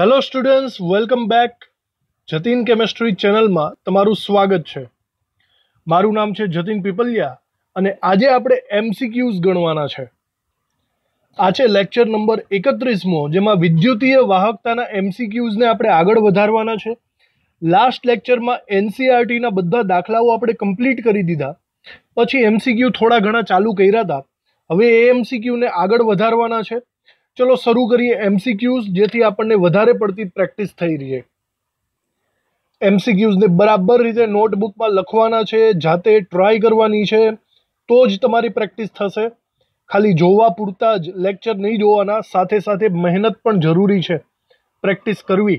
hello students welcome back Jatin chemistry ચેનલમાં તમારું સ્વાગત છે મારું નામ છે જતીન પીપલિયા અને આજે આપણે એમસીક્યુઝ ગણવાના છે આ છે લેક્ચર નંબર એકત્રીસમો જેમાં વિદ્યુતીય વાહકતાના એમસીક્યુઝને આપણે આગળ વધારવાના છે લાસ્ટ લેક્ચરમાં એનસીઆરટીના બધા દાખલાઓ આપણે કમ્પ્લીટ કરી દીધા પછી એમસીક્યુ થોડા ઘણા ચાલુ કર્યા હતા હવે એ એમસીક્યુને આગળ વધારવાના છે ચલો શરૂ કરીએ એમસીક્યુઝ જેથી આપણને વધારે પડતી પ્રેક્ટિસ થઈ રહી છે એમસીક્યુઝને બરાબર રીતે નોટબુકમાં લખવાના છે જાતે ટ્રાય કરવાની છે તો જ તમારી પ્રેક્ટિસ થશે ખાલી જોવા પૂરતા જ લેક્ચર નહીં જોવાના સાથે સાથે મહેનત પણ જરૂરી છે પ્રેક્ટિસ કરવી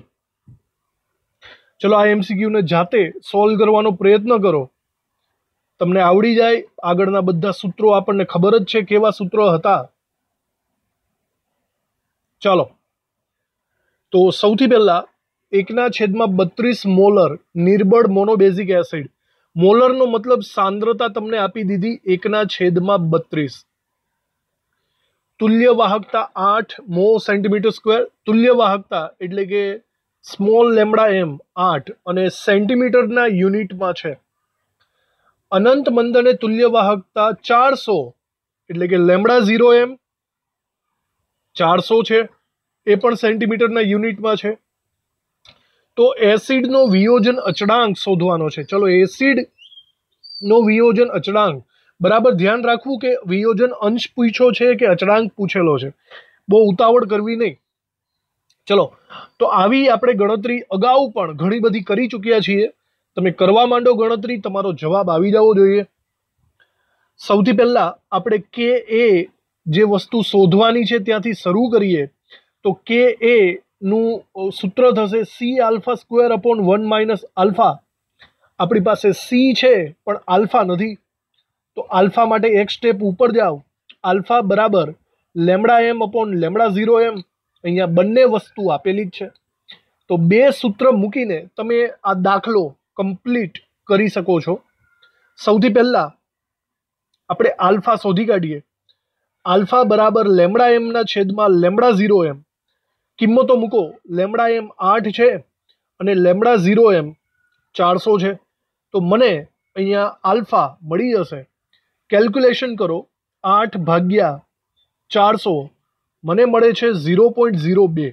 ચલો આ એમસીક્યુને જાતે સોલ્વ કરવાનો પ્રયત્ન કરો તમને આવડી જાય આગળના બધા સૂત્રો આપણને ખબર જ છે કેવા સૂત્રો હતા ચાલો તો સૌથી પહેલાં એકના છેદમાં બત્રીસ મોલર નિર્બળ મોનોબેઝિક એસિડ મોલરનો મતલબ સાંદ્રતા તમને આપી દીધી એકના છેદમાં બત્રીસ તુલ્યવાહકતા આઠ મો સેન્ટીમીટર સ્ક્વેર તુલ્યવાહકતા એટલે કે સ્મોલ લેમડા એમ આઠ અને સેન્ટીમીટરના યુનિટમાં છે અનંત મંદને તુલ્યવાહકતા ચારસો એટલે કે લેમડા ઝીરો એમ ચારસો છે એ પણ સેન્ટીમીટરના યુનિટમાં છે તો એસિડનો વિયોજન અચળાંક શોધવાનો છે ચલો એસિડનો વિયોજન અચળાંક બરાબર ધ્યાન રાખવું કે વિયોજન અંશ પૂછો છે કે અચળાંક પૂછેલો છે બહુ ઉતાવળ કરવી નહીં ચલો તો આવી આપણે ગણતરી અગાઉ પણ ઘણી બધી કરી ચૂક્યા છીએ તમે કરવા માંડો ગણતરી તમારો જવાબ આવી જવો જોઈએ સૌથી પહેલાં આપણે કે એ જે વસ્તુ શોધવાની છે ત્યાંથી શરૂ કરીએ તો કે એ નું સૂત્ર થશે C alpha square upon one minus alpha આપણી પાસે સી છે પણ આલ્ફા નથી તો આલ્ફા માટે એક સ્ટેપ ઉપર જાઓ આલ્ફા બરાબર lambda M upon lambda zero M અહીંયા બંને વસ્તુ આપેલી જ છે તો બે સૂત્ર મૂકીને તમે આ દાખલો કમ્પ્લીટ કરી શકો છો સૌથી પહેલાં આપણે આલ્ફા શોધી કાઢીએ આલ્ફા બરાબર લેમડા એમના છેદમાં લેમડા ઝીરો એમ કિંમતો મૂકો લેમડા એમ આઠ છે અને લેમડા ઝીરો એમ ચારસો છે તો મને અહીંયા આલ્ફા મળી જશે કેલ્ક્યુલેશન કરો આઠ ભાગ્યા ચારસો મને મળે છે ઝીરો પોઈન્ટ ઝીરો બે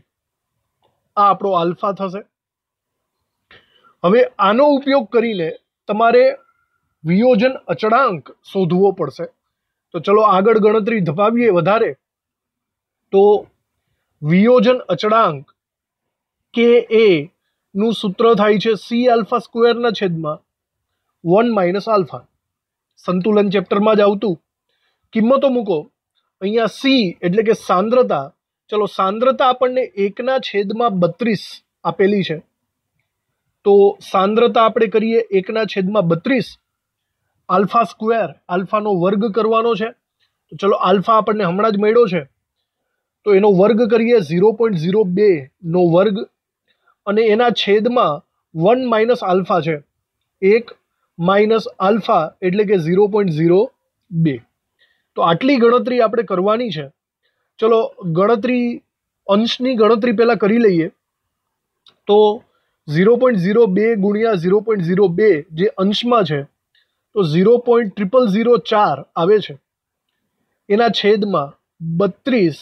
આ આપણો આલ્ફા થશે હવે આનો ઉપયોગ કરીને તમારે વિયોજન અચળાંક શોધવો પડશે તો ચલો આગળ ગણતરી ધપાવીએ વધારે તો વિયોજન અચળાંક કે એ નું સૂત્ર થાય છે સી આલ્ફા સ્ક્વેરના છેદમાં વન માઇનસ આલ્ફા સંતુલન ચેપ્ટરમાં જ આવતું કિંમતો મૂકો અહીંયા સી એટલે કે સાંદ્રતા ચલો સાંદ્રતા આપણને એકના છેદમાં બત્રીસ આપેલી છે તો સાંદ્રતા આપણે કરીએ એકના છેદમાં બત્રીસ આલ્ફા સ્ક્વેર આલ્ફાનો વર્ગ કરવાનો છે તો ચલો આલ્ફા આપણને હમણાં જ મળ્યો છે તો એનો વર્ગ કરીએ ઝીરો પોઈન્ટ ઝીરો બે નો વર્ગ અને એના છેદમાં વન માઇનસ આલ્ફા છે એક માઇનસ આલ્ફા એટલે કે ઝીરો પોઈન્ટ ઝીરો બે તો આટલી ગણતરી આપણે કરવાની છે ચલો ગણતરી અંશની ગણતરી પહેલાં કરી લઈએ તો ઝીરો પોઈન્ટ ઝીરો બે ગુણ્યા ઝીરો પોઈન્ટ ઝીરો બે જે અંશમાં છે તો ઝીરો પોઈન્ટ ટ્રિપલ ઝીરો ચાર આવે છે એના છેદમાં બત્રીસ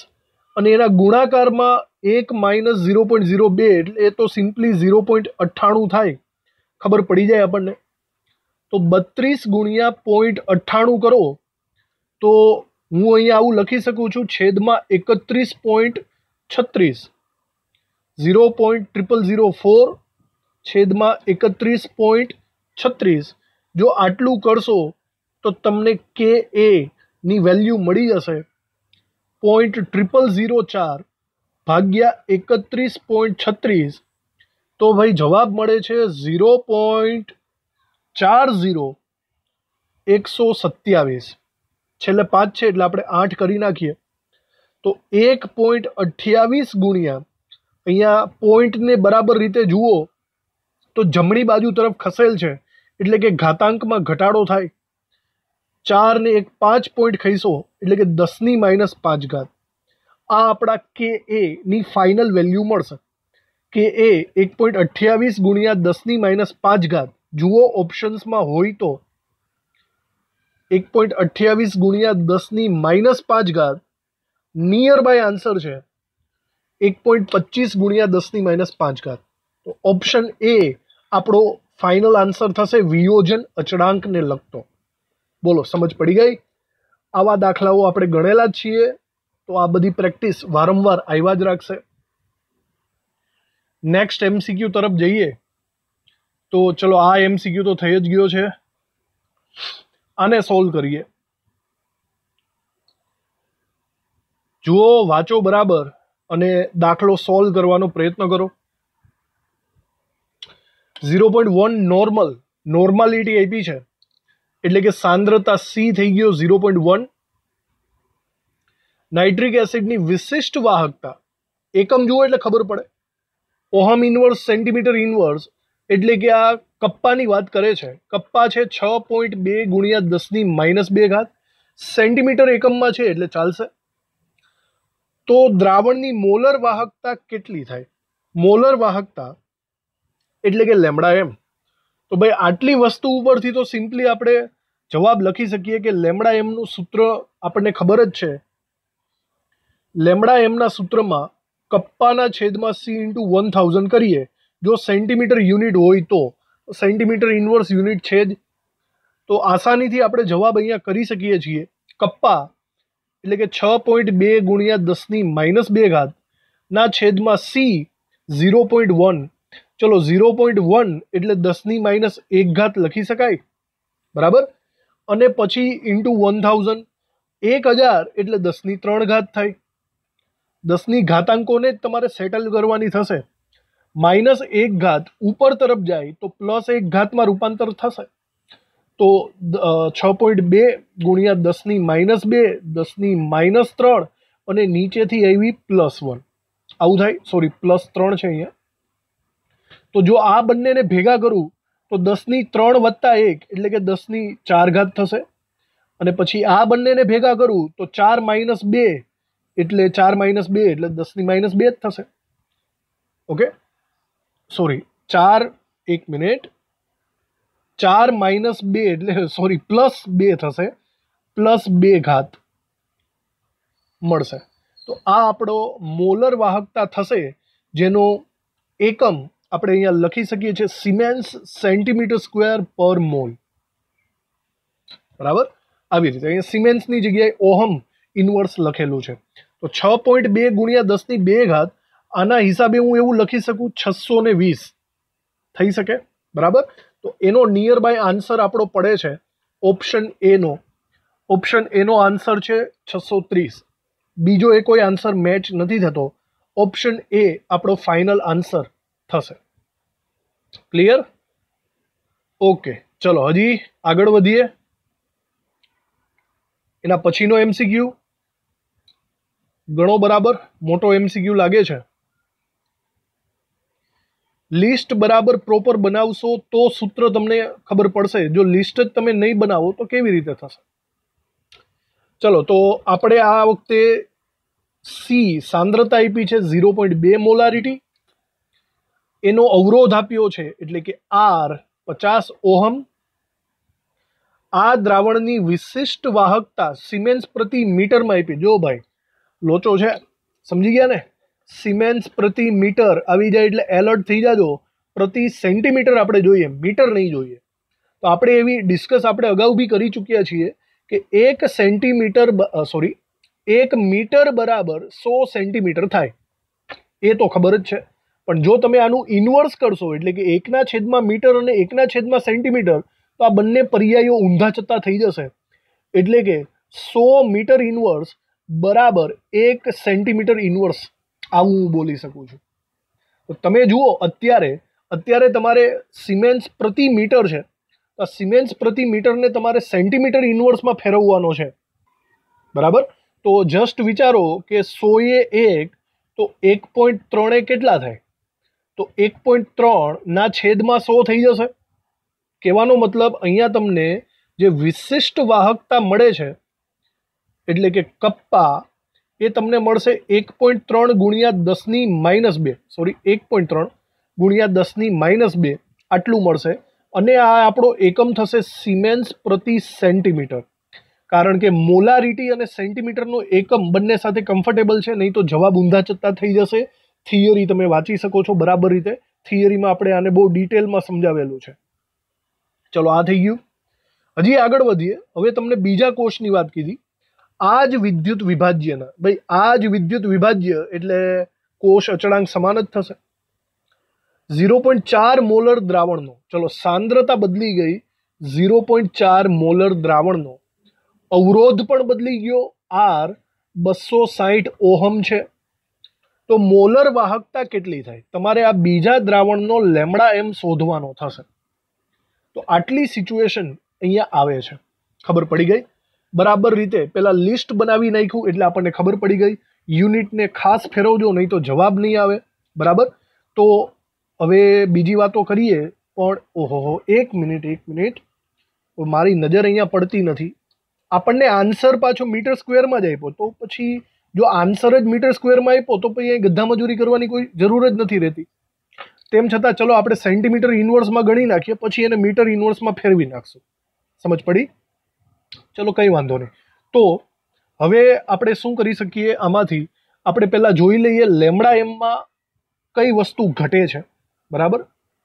અને એના ગુણાકારમાં એક માઇનસ ઝીરો પોઈન્ટ ઝીરો બે એટલે એ તો સિમ્પલી ઝીરો પોઈન્ટ અઠ્ઠાણું થાય ખબર પડી જાય આપણને તો બત્રીસ ગુણ્યા પોઈન્ટ અઠ્ઠાણું કરો તો હું અહીંયા આવું લખી શકું છું છેદમાં એકત્રીસ પોઈન્ટ છત્રીસ zero point triple zero four છેદમાં એકત્રીસ પોઈન્ટ છત્રીસ જો આટલું કરશો તો તમને કે એ ની વેલ્યુ મળી જશે પોઈન્ટ ટ્રિપલ ઝીરો ચાર ભાગ્યા એકત્રીસ પોઈન્ટ છત્રીસ તો ભાઈ જવાબ મળે છે ઝીરો પોઈન્ટ ચાર ઝીરો એકસો સત્યાવીસ છેલ્લે પાંચ છે એટલે આપણે આઠ કરી નાખીએ તો એક પોઈન્ટ અઠ્યાવીસ ગુણ્યા અહીંયા પોઈન્ટને બરાબર રીતે જુઓ તો જમણી બાજુ તરફ ખસેલ છે એટલે કે ઘાતાંકમાં ઘટાડો થાય ચારને એક પાંચ પોઈન્ટ ખઈશો એટલે કે દસની માઇનસ પાંચ ઘાત આ આપણા કે એની ફાઇનલ વેલ્યુ મળશે કે એ એક પોઈન્ટ અઠ્યાવીસ ગુણ્યા દસની માઇનસ પાંચ ઘાત જુઓ ઓપ્શન્સમાં હોય તો એક પોઈન્ટ અઠ્યાવીસ ગુણ્યા દસની માઇનસ પાંચ ઘાત નિયર બાય આન્સર છે એક પોઈન્ટ પચીસ ગુણ્યા દસની માઇનસ પાંચ ઘાત તો ઓપ્શન એ આપણો ફાઇનલ આન્સર થશે વિયોજન અચળાંકને લગતો બોલો સમજ પડી ગઈ આવા દાખલાઓ આપણે ગણેલા જ છીએ તો આ બધી પ્રેક્ટિસ વારંવાર આવ્યા જ રાખશે નેક્સ્ટ એમસીક્યુ તરફ જઈએ તો ચલો આ એમસીક્યુ તો થઈ જ ગયો છે આને સોલ્વ કરીએ જુઓ વાંચો બરાબર અને દાખલો સોલ્વ કરવાનો પ્રયત્ન કરો 0.1 નોર્મલ નોર્માલિટી એપી છે એટલે કે સાંદ્રતા સી થઈ ગયો 0.1 નાઇટ્રિક એસિડ ની વિશિષ્ટ વાહકતા એકમ જુઓ એટલે ખબર પડે ઓહમ ઇનવર્સ સેન્ટીમીટર ઇનવર્સ એટલે કે આ કપ્પા ની વાત કરે છે કપ્પા છે 6.2 * 10 ની -2 ઘાત સેન્ટીમીટર એકમ માં છે એટલે ચાલ્સ તો દ્રાવણ ની મોલર વાહકતા કેટલી થાય મોલર વાહકતા એટલે કે લેમડા એમ તો ભાઈ આટલી વસ્તુ ઉપરથી તો સિમ્પલી આપણે જવાબ લખી શકીએ કે લેમડા એમનું સૂત્ર આપણને ખબર જ છે લેમડા એમના સૂત્રમાં કપ્પાના છેદમાં સી ઇન્ટુ વન થાઉઝન્ડ કરીએ જો સેન્ટીમીટર યુનિટ હોય તો સેન્ટીમીટર ઇન્વર્સ યુનિટ છે જ તો આસાનીથી આપણે જવાબ અહીંયા કરી શકીએ છીએ કપ્પા એટલે કે છ પોઈન્ટ બે ગુણ્યા દસની માઇનસ બે ઘાત ના છેદમાં સી ઝીરો પોઈન્ટ વન ચલો ઝીરો પોઈન્ટ વન એટલે દસની માઇનસ એક ઘાત લખી શકાય બરાબર અને પછી ઇન્ટુ વન થાઉઝન્ડ એક હજાર એટલે દસની ત્રણ ઘાત થાય દસની ઘાતાંકોને જ તમારે સેટલ કરવાની થશે માઇનસ એક ઘાત ઉપર તરફ જાય તો પ્લસ એક ઘાતમાં રૂપાંતર થશે તો છ પોઈન્ટ બે ગુણ્યા દસની માઇનસ બે દસની માઇનસ ત્રણ અને નીચેથી આવી પ્લસ વન આવું થાય સોરી પ્લસ ત્રણ છે અહીંયા તો જો આ બંનેને ભેગા કરું તો દસની ત્રણ વત્તા એક એટલે કે દસની ચાર ઘાત થશે અને પછી આ બંનેને ભેગા કરું તો ચાર માઇનસ બે એટલે ચાર માઇનસ બે એટલે દસની માઇનસ બે જ થશે ઓકે સોરી ચાર એક મિનિટ ચાર માઇનસ બે એટલે સોરી પ્લસ બે થશે પ્લસ બે ઘાત મળશે તો આ આપણો મોલર વાહકતા થશે જેનો એકમ આપણે અહીંયા લખી શકીએ છીએ siemens centimetre square per mole બરાબર આવી રીતે અહીંયા સિમેન્સની જગ્યાએ ઓહમ ઇન્વર્સ લખેલું છે તો છ પોઈન્ટ બે ગુણ્યા દસની બે ઘાત આના હિસાબે હું એવું લખી શકું છસો ને વીસ થઈ શકે બરાબર તો એનો નિયર બાય આન્સર આપણો પડે છે ઓપ્શન એનો ઓપ્શન એનો આન્સર છે છસો ત્રીસ બીજો એ કોઈ આન્સર મેચ નથી થતો ઓપ્શન એ આપણો ફાઇનલ આન્સર તો સર ક્લિયર ઓકે ચલો અજી આગળ વધીએ એના પછીનો एमसीक्यू ગણો બરાબર મોટો एमसीक्यू લાગે છે લિસ્ટ બરાબર બનાવશો તો સૂત્ર તમને ખબર પડશે જો લિસ્ટ જ તમે નઈ બનાવો તો કેવી રીતે થશે ચલો તો આપણે આ વખતે સી સાંદ્રતા આપી છે 0.2 મોલારિટી એનો અવરોધ આપ્યો છે એટલે કે આર પચાસ ઓહમ આ દ્રાવણની વિશિષ્ટ વાહકતા સિમેન્સ પ્રતિ મીટરમાં આપી જો ભાઈ લોચો છે સમજી ગયા ને સિમેન્સ પ્રતિ મીટર આવી જાય એટલે એલર્ટ થઈ જાજો પ્રતિ સેન્ટીમીટર આપણે જોઈએ મીટર નહીં જોઈએ તો આપણે એવી ડિસ્કસ આપણે અગાઉ બી કરી ચૂક્યા છીએ કે એક સેન્ટીમીટર સોરી એક મીટર બરાબર સો સેન્ટીમીટર થાય એ તો ખબર જ છે પણ જો તમે આનું ઇન્વર્સ કરશો એટલે કે એકના છેદમાં મીટર અને એકના છેદમાં સેન્ટીમીટર તો આ બંને પર્યાયો ઊંધા ચત્તા થઈ જશે એટલે કે સો મીટર ઇન્વર્સ બરાબર એક સેન્ટીમીટર ઇન્વર્સ આવું હું બોલી શકું છું તો તમે જુઓ અત્યારે અત્યારે તમારે સિમેન્સ પ્રતિ મીટર છે તો સિમેન્સ પ્રતિ મીટરને તમારે સેન્ટીમીટર ઇન્વર્સમાં ફેરવવાનો છે બરાબર તો જસ્ટ વિચારો કે સોએ એક તો એક પોઈન્ટ ત્રણે કેટલા થાય તો એક પોઈન્ટ ત્રણના છેદમાં સો થઈ જશે કહેવાનો મતલબ અહીંયા તમને જે વિશિષ્ટ વાહકતા મળે છે એટલે કે કપ્પા એ તમને મળશે એક પોઈન્ટ ત્રણ ગુણ્યા દસની માઇનસ બે સોરી એક પોઈન્ટ ત્રણ ગુણ્યા દસની માઇનસ બે આટલું મળશે અને આ આપણો એકમ થશે સિમેન્સ પ્રતિ સેન્ટીમીટર કારણ કે મોલારિટી અને સેન્ટીમીટરનો એકમ બંને સાથે કમ્ફર્ટેબલ છે નહીં તો જવાબ ઊંધા ચત્તા થઈ જશે થિયરી તમે વાંચી શકો છો બરાબર રીતે થિયરીમાં આપણે આને બહુ ડિટેલમાં સમજાવેલું છે ચલો આ થઈ ગયું હજી આગળ વધીએ હવે તમને બીજા કોષની વાત કીધી આ જ વિદ્યુત વિભાજ્યના ભાઈ આ જ વિદ્યુત વિભાજ્ય એટલે કોષ અચળાંક સમાન જ થશે ઝીરો પોઈન્ટ ચાર મોલર દ્રાવણનો ચલો સાંદ્રતા બદલી ગઈ ઝીરો પોઈન્ટ ચાર મોલર દ્રાવણનો અવરોધ પણ બદલી ગયો આર બસો સાહીઠ ઓહમ છે તો મોલર વાહકતા કેટલી થાય તમારે આ બીજા દ્રાવણનો લેમડા એમ શોધવાનો થશે તો આટલી સિચ્યુએશન અહીંયા આવે છે ખબર પડી ગઈ બરાબર રીતે પહેલાં લિસ્ટ બનાવી નાખ્યું એટલે આપણને ખબર પડી ગઈ યુનિટને ખાસ ફેરવજો નહીં તો જવાબ નહીં આવે બરાબર તો હવે બીજી વાતો કરીએ પણ ઓહો એક મિનિટ એક મિનિટ મારી નજર અહીંયા પડતી નથી આપણને આન્સર પાછો મીટર સ્ક્વેરમાં જ આપ્યો તો પછી જો આન્સર જ મીટર સ્ક્વેરમાં આપ્યો તો પછી અહીં ગધ્ધા મજૂરી કરવાની કોઈ જરૂર જ નથી રહેતી તેમ છતાં ચલો આપણે સેન્ટીમીટર ઇન્વર્સમાં ગણી નાખીએ પછી એને મીટર ઇન્વર્સમાં ફેરવી નાખશું સમજ પડી ચલો કંઈ વાંધો નહીં તો હવે આપણે શું કરી શકીએ આમાંથી આપણે પહેલાં જોઈ લઈએ લેમડા એમમાં કઈ વસ્તુ ઘટે છે બરાબર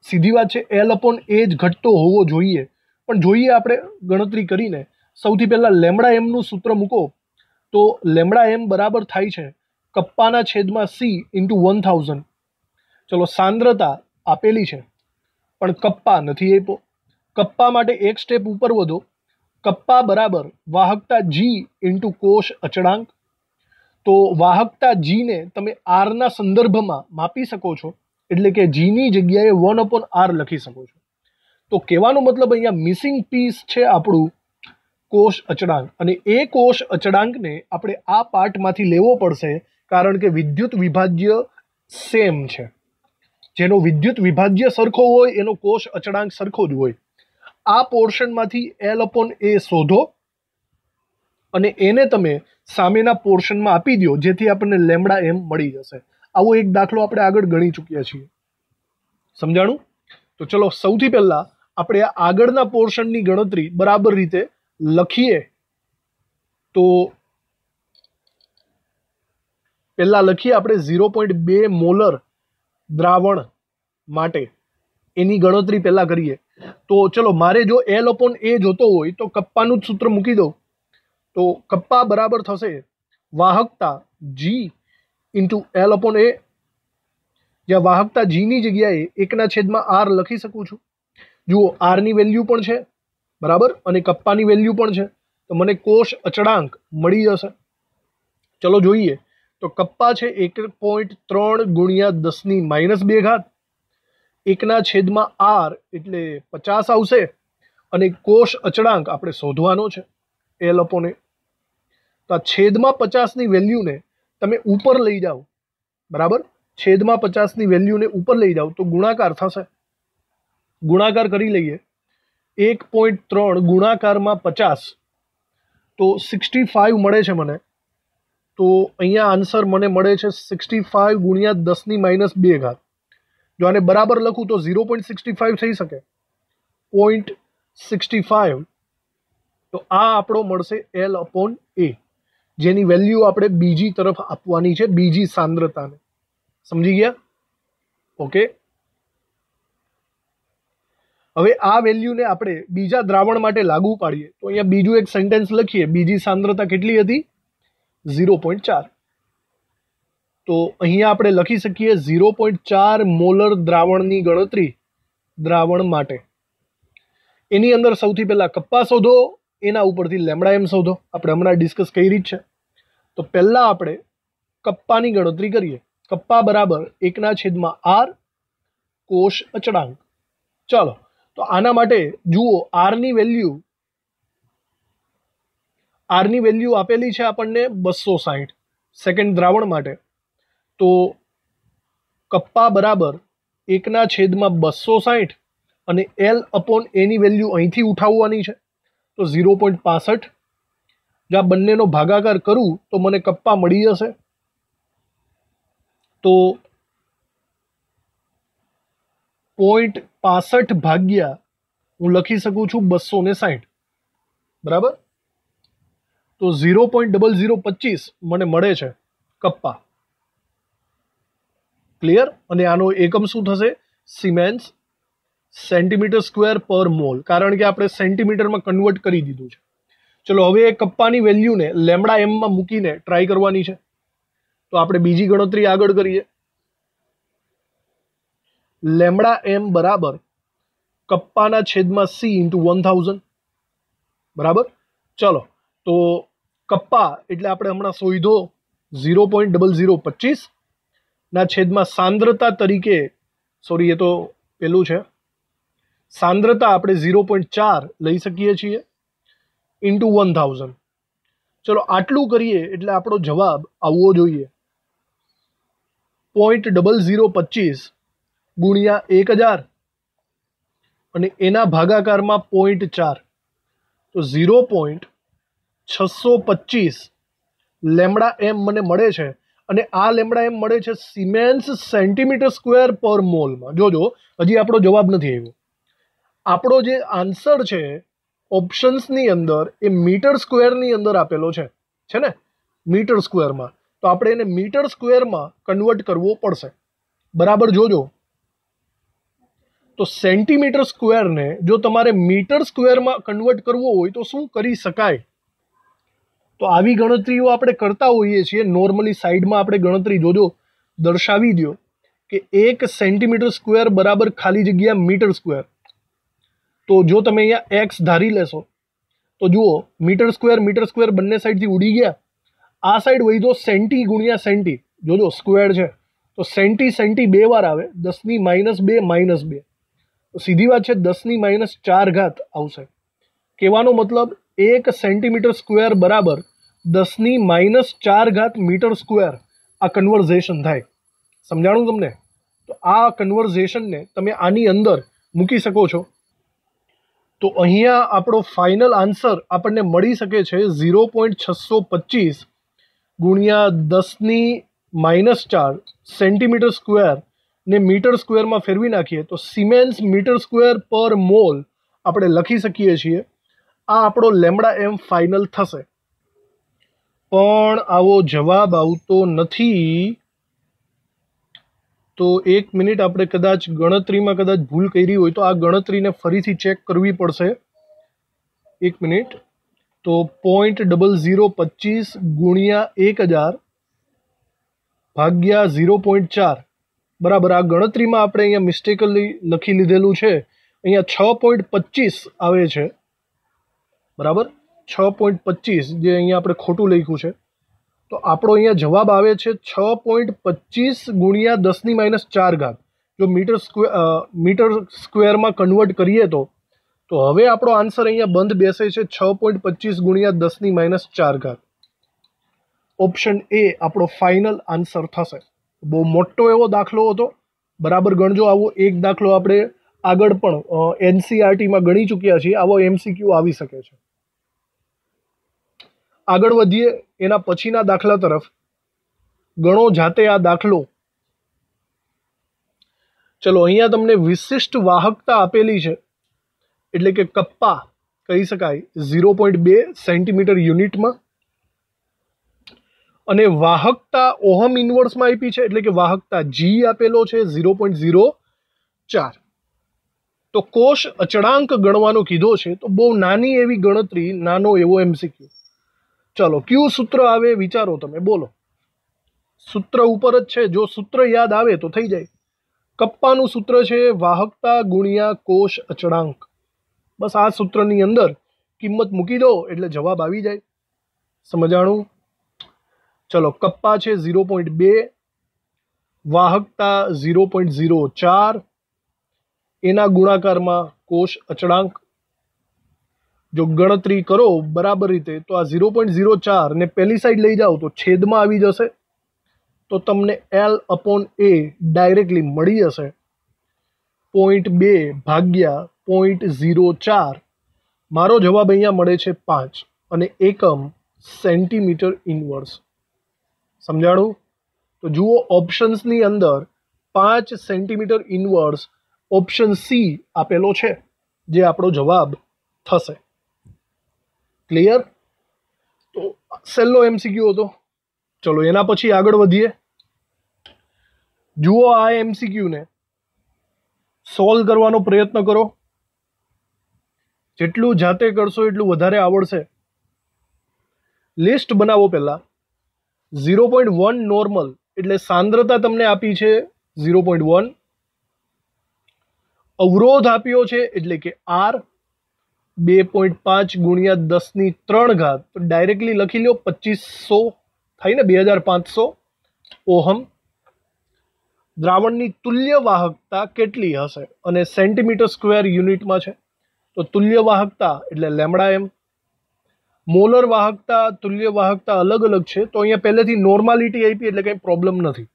સીધી વાત છે એલ અપોન એ જ ઘટતો હોવો જોઈએ પણ જોઈએ આપણે ગણતરી કરીને સૌથી પહેલાં લેમડા એમનું સૂત્ર મૂકો તો લેમડા એમ બરાબર થાય છે કપ્પાના છેદમાં સી ઇન્ટુ વન થાઉઝન્ડ ચલો સાંદ્રતા આપેલી છે પણ કપ્પા નથી આપ્યો કપ્પા માટે એક સ્ટેપ ઉપર વધો કપ્પા બરાબર વાહકતા જી ઇન્ટુ કોષ અચળાંક તો વાહકતા જીને તમે આરના સંદર્ભમાં માપી શકો છો એટલે કે જીની જગ્યાએ વન અપોન આર લખી શકો છો તો કહેવાનો મતલબ અહીંયા મિસિંગ પીસ છે આપણું કોષ અચળાંક અને એ કોષ અચળાંકને આપણે આ પાર્ટમાંથી લેવો પડશે કારણ કે વિદ્યુત વિભાજ્ય સેમ છે જેનો વિદ્યુત વિભાજ્ય સરખો હોય એનો કોષ અચળાંક સરખો જ હોય આ પોર્શનમાંથી એલ અપોન એ શોધો અને એને તમે સામેના પોર્શનમાં આપી દો જેથી આપણને લેમડા એમ મળી જશે આવો એક દાખલો આપણે આગળ ગણી ચૂક્યા છીએ સમજાણું તો ચલો સૌથી પહેલાં આપણે આ આગળના પોર્શનની ગણતરી બરાબર રીતે લખીએ તો પહેલાં લખીએ આપણે ઝીરો પોઈન્ટ બે મોલર દ્રાવણ માટે એની ગણતરી પહેલાં કરીએ તો ચલો મારે જો એલ અપોન એ જોતો હોય તો કપ્પાનું જ સૂત્ર મૂકી દઉં તો કપ્પા બરાબર થશે વાહકતા G into L upon A જ્યાં વાહકતા જીની જગ્યાએ એકના છેદમાં આર લખી શકું છું જુઓ આરની વેલ્યુ પણ છે બરાબર અને કપ્પાની વેલ્યુ પણ છે તો મને કોષ અચળાંક મળી જશે ચલો જોઈએ તો કપ્પા છે એક પોઈન્ટ ત્રણ ગુણ્યા દસની માઇનસ બે ઘાત એકના છેદમાં આર એટલે પચાસ આવશે અને કોષ અચળાંક આપણે શોધવાનો છે એ લોકોને તો આ છેદમાં પચાસની વેલ્યુને તમે ઉપર લઈ જાઓ બરાબર છેદમાં પચાસની વેલ્યુને ઉપર લઈ જાઓ તો ગુણાકાર થશે ગુણાકાર કરી લઈએ એક પોઈન્ટ ત્રણ ગુણાકારમાં પચાસ તો સિક્સટી ફાઇવ મળે છે મને તો અહીંયા આન્સર મને મળે છે સિક્સટી ફાઇવ ગુણ્યા દસની માઇનસ બે ઘાત જો આને બરાબર લખું તો ઝીરો પોઈન્ટ સિક્સટી ફાઇવ થઈ શકે પોઈન્ટ સિક્સટી ફાઇવ તો આ આપણો મળશે એલ અપોન એ જેની વેલ્યુ આપણે બીજી તરફ આપવાની છે બીજી સાંદ્રતાને સમજી ગયા ઓકે હવે આ વેલ્યુને આપણે બીજા દ્રાવણ માટે લાગુ પાડીએ તો અહીંયા બીજું એક સેન્ટેન્સ લખીએ બીજી સાંદ્રતા કેટલી હતી ઝીરો પોઈન્ટ ચાર તો અહીંયા આપણે લખી શકીએ ઝીરો પોઈન્ટ ચાર મોલર દ્રાવણની ગણતરી દ્રાવણ માટે એની અંદર સૌથી પહેલાં કપ્પા શોધો એના ઉપરથી લેમડા એમ શોધો આપણે હમણાં ડિસ્કસ કરી જ છે તો પહેલાં આપણે કપ્પાની ગણતરી કરીએ કપ્પા બરાબર એકના છેદમાં આર કોષ અચળાંક ચાલો તો આના માટે જુઓ આરની વેલ્યુ આરની વેલ્યુ આપેલી છે આપણને બસો સાહીઠ સેકન્ડ દ્રાવણ માટે તો કપ્પા બરાબર એકના છેદમાં બસો સાહીઠ અને એલ અપોન એની વેલ્યુ અહીંથી ઉઠાવવાની છે તો ઝીરો પોઈન્ટ પાસઠ જો આ બંનેનો ભાગાકાર કરું તો મને કપ્પા મળી જશે તો પોઈન્ટ પાસઠ ભાગ્યા હું લખી શકું છું બસો ને સાઠ બરાબર તો ઝીરો પોઈન્ટ ડબલ ઝીરો પચીસ મને મળે છે કપ્પા ક્લિયર અને આનો એકમ શું થશે siemens centimetre square per mole કારણ કે આપણે સેન્ટીમીટરમાં કન્વર્ટ કરી દીધું છે ચલો હવે એ કપ્પાની વેલ્યુને લેમડા એમમાં મૂકીને ટ્રાય કરવાની છે તો આપણે બીજી ગણતરી આગળ કરીએ લેમડા એમ બરાબર કપ્પાના છેદમાં સી ઇન્ટુ વન થાઉઝન્ડ બરાબર ચલો તો કપ્પા એટલે આપણે હમણાં સોયધો ઝીરો પોઈન્ટ ડબલ ઝીરો પચીસના છેદમાં સાંદ્રતા તરીકે સોરી એ તો પેલું છે સાંદ્રતા આપણે ઝીરો પોઈન્ટ ચાર લઈ શકીએ છીએ ઇન્ટુ વન થાઉઝન્ડ ચલો આટલું કરીએ એટલે આપણો જવાબ આવવો જોઈએ પોઈન્ટ ડબલ ઝીરો પચીસ ગુણ્યા એક હજાર અને એના ભાગાકારમાં પોઈન્ટ ચાર તો ઝીરો પોઈન્ટ છસો પચીસ લેમડા એમ મને મળે છે અને આ લેમડા એમ મળે છે સિમેન્સ સેન્ટીમીટર સ્ક્વેર પર મોલમાં જોજો હજી આપણો જવાબ નથી આવ્યો આપણો જે આન્સર છે ઓપ્શન્સની અંદર એ મીટર સ્ક્વેરની અંદર આપેલો છે છે ને મીટર સ્ક્વેરમાં તો આપણે એને મીટર સ્ક્વેરમાં કન્વર્ટ કરવો પડશે બરાબર જોજો તો સેન્ટીમીટર સ્ક્વેરને જો તમારે મીટર સ્ક્વેરમાં કન્વર્ટ કરવો હોય તો શું કરી શકાય તો આવી ગણતરીઓ આપણે કરતા હોઈએ છીએ નોર્મલી સાઈડમાં આપણે ગણતરી જોજો દર્શાવી દો કે એક સેન્ટીમીટર સ્ક્વેર બરાબર ખાલી જગ્યા મીટર સ્ક્વેર તો જો તમે અહીંયા એક્સ ધારી લેશો તો જુઓ મીટર સ્ક્વેર મીટર સ્ક્વેર બંને સાઈડથી ઉડી ગયા આ સાઈડ વહી દો સેન્ટી ગુણ્યા સેન્ટી જોજો સ્ક્વેર છે તો સેન્ટી સેન્ટી બે વાર આવે દસની માઇનસ બે માઇનસ બે તો સીધી વાત છે દસની માઇનસ ચાર ઘાત આવશે કહેવાનો મતલબ એક સેન્ટીમીટર સ્ક્વેર બરાબર દસની માઇનસ ચાર ઘાત મીટર સ્ક્વેર આ કન્વર્ઝેશન થાય સમજાણું તમને તો આ કન્વર્ઝેશનને તમે આની અંદર મૂકી શકો છો તો અહીંયા આપણો ફાઇનલ આન્સર આપણને મળી શકે છે ઝીરો પોઈન્ટ છસો પચીસ ગુણ્યા દસની માઇનસ ચાર સેન્ટીમીટર સ્ક્વેર ને મીટર સ્ક્વેરમાં ફેરવી નાખીએ તો siemens metre square per mole આપણે લખી શકીએ છીએ આ આપણો લેમડા એમ ફાઇનલ થશે પણ આવો જવાબ આવતો નથી તો એક મિનિટ આપણે કદાચ ગણતરીમાં કદાચ ભૂલ કરી હોય તો આ ગણતરીને ફરીથી ચેક કરવી પડશે એક મિનિટ તો પોઈન્ટ ડબલ ઝીરો પચીસ ગુણ્યા એક હજાર ભાગ્યા ઝીરો પોઈન્ટ ચાર બરાબર આ ગણતરીમાં આપણે અહીંયા મિસ્ટેકલી લખી લીધેલું છે અહીંયા છ પોઈન્ટ પચીસ આવે છે બરાબર છ પોઈન્ટ પચીસ જે અહીંયા આપણે ખોટું લખ્યું છે તો આપણો અહીંયા જવાબ આવે છે છ પોઈન્ટ પચીસ ગુણ્યા દસની માઇનસ ચાર ઘાત જો મીટર સ્ક્વેર મીટર સ્ક્વેરમાં કન્વર્ટ કરીએ તો તો હવે આપણો આન્સર અહીંયા બંધ બેસે છે છ પોઈન્ટ પચીસ ગુણ્યા દસની માઇનસ ચાર ઘાત ઓપ્શન એ આપણો ફાઇનલ આન્સર થશે બહુ મોટો એવો દાખલો હતો બરાબર ગણજો આવો એક દાખલો આપણે આગળ પણ એનસીઆરટીમાં ગણી ચૂક્યા છીએ આવો એમસીક્યુ આવી શકે છે આગળ વધીએ એના પછીના દાખલા તરફ ગણો જાતે આ દાખલો ચલો અહીંયા તમને વિશિષ્ટ વાહકતા આપેલી છે એટલે કે કપ્પા કહી શકાય ઝીરો પોઈન્ટ બે સેન્ટીમીટર યુનિટમાં અને વાહકતા ઓહમ ઇન્વર્સમાં આપી છે એટલે કે વાહકતા જી આપેલો છે ઝીરો પોઈન્ટ ઝીરો ચાર તો કોષ અચળાંક ગણવાનો કીધો છે તો બહુ નાની એવી ગણતરી નાનો એવો એમસીક્યુ ચાલો ક્યુ સૂત્ર આવે વિચારો તમે બોલો સૂત્ર ઉપર જ છે જો સૂત્ર યાદ આવે તો થઈ જાય કપ્પાનું સૂત્ર છે વાહકતા ગુણ્યા કોષ અચળાંક બસ આ સૂત્રની અંદર કિંમત મૂકી દો એટલે જવાબ આવી જાય સમજાણું ચલો કપ્પા છે ઝીરો પોઈન્ટ બે વાહકતા ઝીરો પોઈન્ટ ઝીરો ચાર એના ગુણાકારમાં કોષ અચળાંક જો ગણતરી કરો બરાબર રીતે તો આ ઝીરો પોઈન્ટ ઝીરો ચાર ને પહેલી સાઈડ લઈ જાઓ તો છેદમાં આવી જશે તો તમને એલ અપોન એ ડાયરેક્ટલી મળી જશે પોઈન્ટ બે ભાગ્યા પોઈન્ટ ઝીરો ચાર મારો જવાબ અહીંયા મળે છે પાંચ અને એકમ સેન્ટીમીટર ઇનવર્સ સમજાણું તો જુઓ ઓપ્શન્સની અંદર પાંચ સેન્ટીમીટર ઇનવર્સ ઓપ્શન સી આપેલો છે જે આપણો જવાબ થશે ક્લિયર તો છેલ્લો એમસીક્યુ હતો ચલો એના પછી આગળ વધીએ જુઓ આ એમસીક્યુને સોલ્વ કરવાનો પ્રયત્ન કરો જેટલું જાતે કરશો એટલું વધારે આવડશે લિસ્ટ બનાવો પહેલાં ઝીરો પોઈન્ટ વન નોર્મલ એટલે સાંદ્રતા તમને આપી છે ઝીરો પોઈન્ટ વન અવરોધ આપ્યો છે એટલે કે આર બે પોઈન્ટ પાંચ ગુણ્યા દસની ત્રણ ઘાત તો ડાયરેક્ટલી લખી લો પચીસો થાય ને બે હજાર પાંચસો ઓહમ દ્રાવણની તુલ્ય વાહકતા કેટલી હશે અને સેન્ટીમીટર સ્ક્વેર યુનિટમાં છે તો તુલ્ય વાહકતા એટલે લેમડા એમ મોલર વાહકતા તુલ્ય વાહકતા અલગ અલગ છે તો અહીંયા પહેલેથી નોર્માલિટી આપી એટલે કંઈ પ્રોબ્લેમ નથી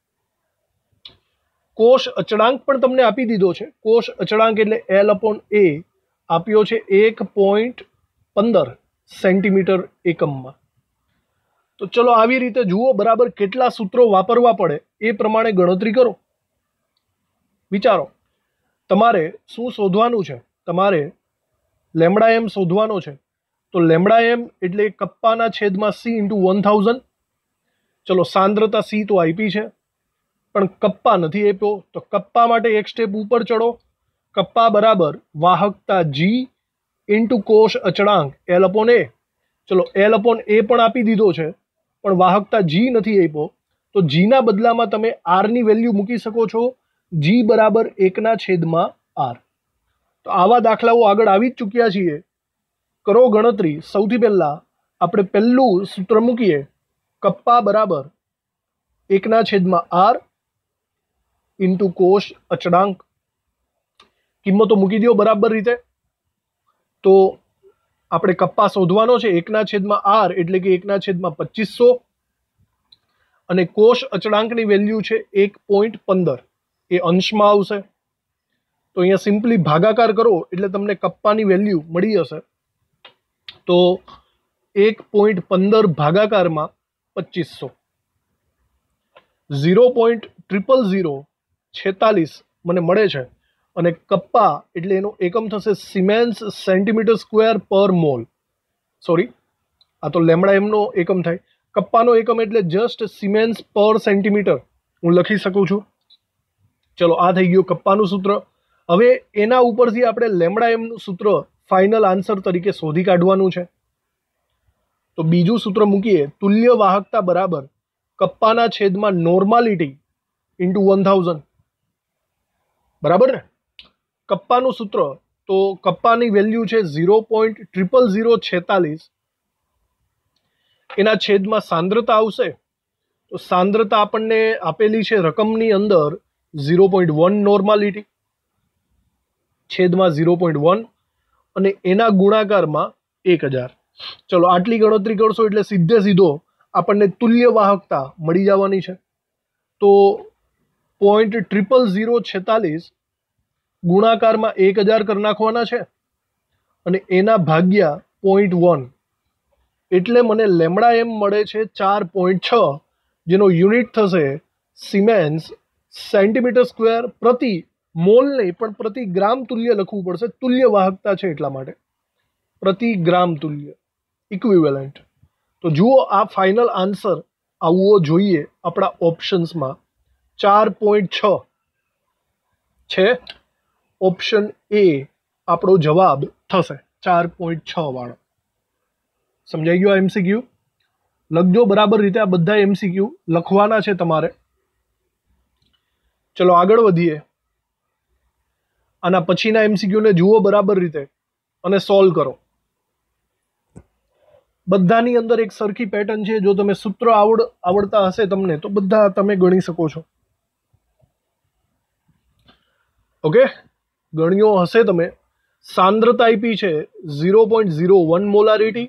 કોષ અચળાંક પણ તમને આપી દીધો છે કોષ અચળાંક એટલે એલ અપોન એ આપ્યો છે એક પોઈન્ટ પંદર સેન્ટીમીટર એકમમાં તો ચલો આવી રીતે જુઓ બરાબર કેટલા સૂત્રો વાપરવા પડે એ પ્રમાણે ગણતરી કરો વિચારો તમારે શું શોધવાનું છે તમારે લેમડા એમ શોધવાનો છે તો લેમડા એમ એટલે કપ્પાના છેદમાં સી ઇન્ટુ વન થાઉઝન્ડ ચલો સાંદ્રતા સી તો આપી છે પણ કપ્પા નથી આપ્યો તો કપ્પા માટે એક સ્ટેપ ઉપર ચડો કપ્પા બરાબર વાહકતા જી ઇન્ટુ કોષ અચળાંક એલ અપોન એ ચલો એલ અપોન એ પણ આપી દીધો છે પણ વાહકતા જી નથી આપ્યો તો જીના બદલામાં તમે આરની વેલ્યુ મૂકી શકો છો જી બરાબર એકના છેદમાં આર તો આવા દાખલાઓ આગળ આવી જ ચૂક્યા છીએ કરો ગણતરી સૌથી પહેલાં આપણે પહેલું સૂત્ર મૂકીએ કપ્પા બરાબર એકના છેદમાં આર ઇન્ટુ કોષ અચળાંક કિંમતો મૂકી દો બરાબર રીતે તો આપણે કપ્પા શોધવાનો છે એકના છેદમાં આર એટલે કે એકના છેદમાં પચીસો અને કોષ અચળાંકની વેલ્યુ છે એક પોઈન્ટ પંદર એ અંશમાં આવશે તો અહીંયા સિમ્પલી ભાગાકાર કરો એટલે તમને કપ્પાની વેલ્યુ મળી જશે તો એક પોઈન્ટ પંદર ભાગાકારમાં પચીસો ઝીરો પોઈન્ટ ટ્રિપલ ઝીરો છેતાલીસ મને મળે છે અને કપ્પા એટલે એનો એકમ થશે siemens centimetre square per mole sorry આ તો લેમડા એમનો એકમ થાય કપ્પાનો એકમ એટલે જસ્ટ સિમેન્સ પર સેન્ટીમીટર હું લખી શકું છું ચલો આ થઈ ગયું કપ્પાનું સૂત્ર હવે એના ઉપરથી આપણે લેમડા એમનું સૂત્ર ફાઇનલ આન્સર તરીકે શોધી કાઢવાનું છે તો બીજું સૂત્ર મૂકીએ તુલ્ય વાહકતા બરાબર કપ્પાના છેદમાં નોર્માલિટી ઇન્ટુ વન થાઉઝન્ડ બરાબર ને કપ્પાનું સૂત્ર તો કપ્પાની વેલ્યુ છે ઝીરો પોઈન્ટ ટ્રિપલ ઝીરો છેતાલીસ એના છેદમાં સાંદ્રતા આવશે તો સાંદ્રતા આપણને આપેલી છે રકમની અંદર ઝીરો પોઈન્ટ વન નોર્માલિટી છેદમાં ઝીરો પોઈન્ટ વન અને એના ગુણાકારમાં એક હજાર ચલો આટલી ગણતરી કરશો એટલે સીધે સીધો આપણને તુલ્ય વાહકતા મળી જવાની છે તો પોઈન્ટ ટ્રિપલ ઝીરો છેતાલીસ ગુણાકારમાં એક હજાર કરી નાખવાના છે અને એના ભાગ્યા પોઈન્ટ વન એટલે મને લેમડા એમ મળે છે ચાર પોઈન્ટ છ જેનો યુનિટ થશે સિમેન્સ સેન્ટીમીટર સ્ક્વેર પ્રતિ मोल લે પણ પ્રતિ ગ્રામ તુલ્ય લખવું પડશે તુલ્ય વાહકતા છે એટલા માટે પ્રતિ ગ્રામ તુલ્ય ઇકવીવેલન્ટ તો જુઓ આ ફાઈનલ આન્સર આવવો જોઈએ આપડા ઓપ્શન્સ માં 4.6 છે ઓપ્શન એ આપણો જવાબ થશે 4.6 વાળો સમજાઈ ગયું આ એમસીક્યુ લખજો બરાબર રીતે આ બધા એમસીક્યુ લખવાના છે તમારે ચલો આગળ વધીએ આના પછીના એમસીક્યુને જુઓ બરાબર રીતે અને સોલ્વ કરો બધાની અંદર એક સરખી પેટર્ન છે જો તમે સૂત્ર આવડ આવડતા હશે તમને તો બધા તમે ગણી શકો છો ઓકે ગણ્યો હશે તમે સાંદ્રતા આઈપી છે zero point zero one molarity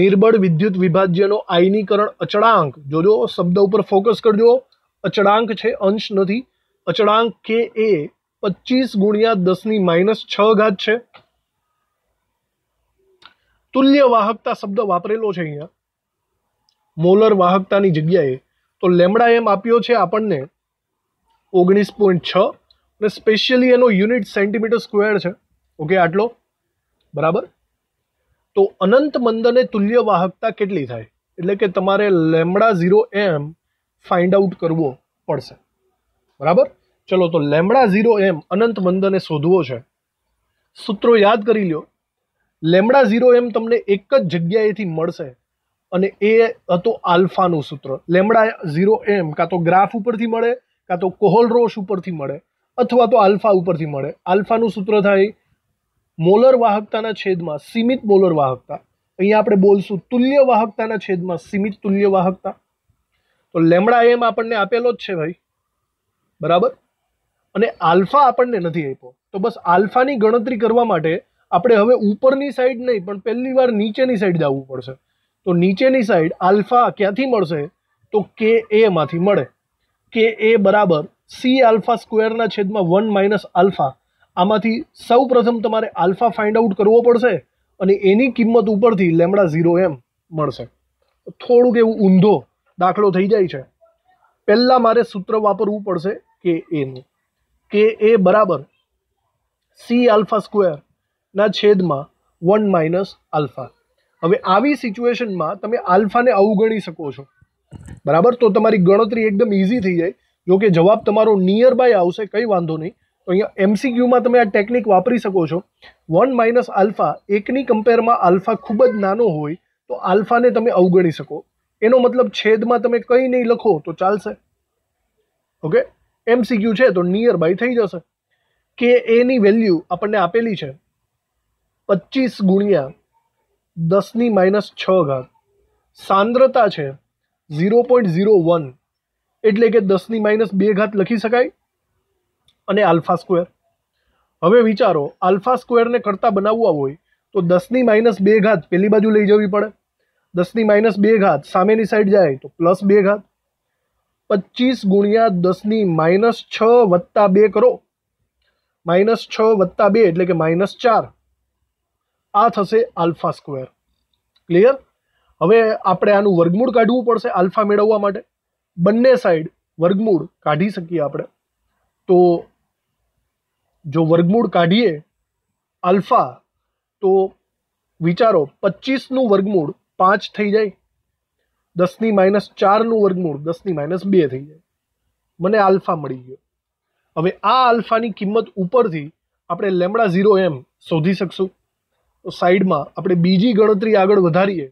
નિર્બળ વિદ્યુત વિભાજ્યનો આયનીકરણ અચળાંક જોજો શબ્દ ઉપર ફોકસ કરજો અચળાંક છે અંશ નથી અચળાંક કે એ પચીસ ગુણ્યા દસની માઇનસ છ ઘાત છે તુલ્ય વાહકતા શબ્દ વાપરેલો છે અહીંયા મોલર વાહકતાની જગ્યાએ તો લેમડા એમ આપ્યો છે આપણને ઓગણીસ પોઈન્ટ છ અને સ્પેશિયલી એનો યુનિટ સેન્ટીમીટર સ્ક્વેર છે ઓકે આટલો બરાબર તો અનંત મંદને તુલ્ય વાહકતા કેટલી થાય એટલે કે તમારે lambda zero M find out કરવો પડશે બરાબર ચલો તો લેમડા ઝીરો એમ અનંત મંદને શોધવો છે સૂત્રો યાદ કરી લ્યો લેમડા ઝીરો એમ તમને એક જ જગ્યાએથી મળશે અને એ હતો આલ્ફાનું સૂત્ર લેમડા ઝીરો એમ કાં તો ગ્રાફ ઉપરથી મળે કાં તો કોહોલ રોશ ઉપરથી મળે અથવા તો આલ્ફા ઉપરથી મળે આલ્ફાનું સૂત્ર થાય મોલર વાહકતાના છેદમાં સીમિત મોલર વાહકતા અહીંયા આપણે બોલશું તુલ્ય વાહકતાના છેદમાં સીમિત તુલ્ય વાહકતા તો લેમડા એમ આપણને આપેલો જ છે ભાઈ બરાબર અને આલ્ફા આપણને નથી આપ્યો તો બસ આલ્ફાની ગણતરી કરવા માટે આપણે હવે ઉપરની સાઈડ નહીં પણ પહેલી વાર નીચેની સાઈડ જવું પડશે તો નીચેની સાઈડ આલ્ફા ક્યાંથી મળશે તો કે એમાંથી મળે કે એ બરાબર સી આલ્ફા સ્ક્વેરના છેદમાં વન માઇનસ આલ્ફા આમાંથી સૌ પ્રથમ તમારે આલ્ફા ફાઇન્ડ આઉટ કરવો પડશે અને એની કિંમત ઉપરથી લેમડા ઝીરો એમ મળશે થોડુંક એવું ઊંધો દાખલો થઈ જાય છે પહેલાં મારે સૂત્ર વાપરવું પડશે કે એનું કે એ બરાબર સી આલ્ફા સ્ક્વેરના છેદમાં વન માઇનસ આલ્ફા હવે આવી સિચ્યુએશનમાં તમે આલ્ફાને અવગણી શકો છો બરાબર તો તમારી ગણતરી એકદમ ઇઝી થઈ જાય જો કે જવાબ તમારો નિયર બાય આવશે કંઈ વાંધો નહીં તો અહીંયા એમસીક્યુમાં તમે આ ટેકનિક વાપરી શકો છો વન માઇનસ આલ્ફા એકની કમ્પેરમાં આલ્ફા ખૂબ જ નાનો હોય તો આલ્ફાને તમે અવગણી શકો એનો મતલબ છેદમાં તમે કંઈ નહીં લખો તો ચાલશે ઓકે એમસીક્યુ છે તો નિયર બાય થઈ જશે કે એની વેલ્યુ આપણને આપેલી છે પચીસ ગુણ્યા દસની માઇનસ છ ઘાત સાંદ્રતા છે ઝીરો પોઈન્ટ ઝીરો વન એટલે કે દસની માઇનસ બે ઘાત લખી શકાય અને આલ્ફા સ્ક્વેર હવે વિચારો આલ્ફા સ્ક્વેરને કરતા બનાવવા હોય તો દસની માઇનસ બે ઘાત પેલી બાજુ લઈ જવી પડે દસની માઇનસ બે ઘાત સામેની સાઈડ જાય તો પ્લસ બે ઘાત પચીસ ગુણ્યા દસની માઇનસ છ વત્તા બે કરો માઇનસ છ વત્તા બે એટલે કે માઇનસ ચાર આ થશે આલ્ફા સ્ક્વેર ક્લિયર હવે આપણે આનું વર્ગમૂળ કાઢવું પડશે આલ્ફા મેળવવા માટે બંને સાઈડ વર્ગમૂળ કાઢી શકીએ આપણે તો જો વર્ગમૂળ કાઢીએ આલ્ફા તો વિચારો પચીસનું વર્ગમૂળ પાંચ થઈ જાય દસની માઇનસ ચારનું વર્ગમૂળ દસની માઇનસ બે થઈ જાય મને આલ્ફા મળી ગયો હવે આ આલ્ફાની કિંમત ઉપરથી આપણે લેમડા ઝીરો એમ શોધી શકશું તો સાઈડમાં આપણે બીજી ગણતરી આગળ વધારીએ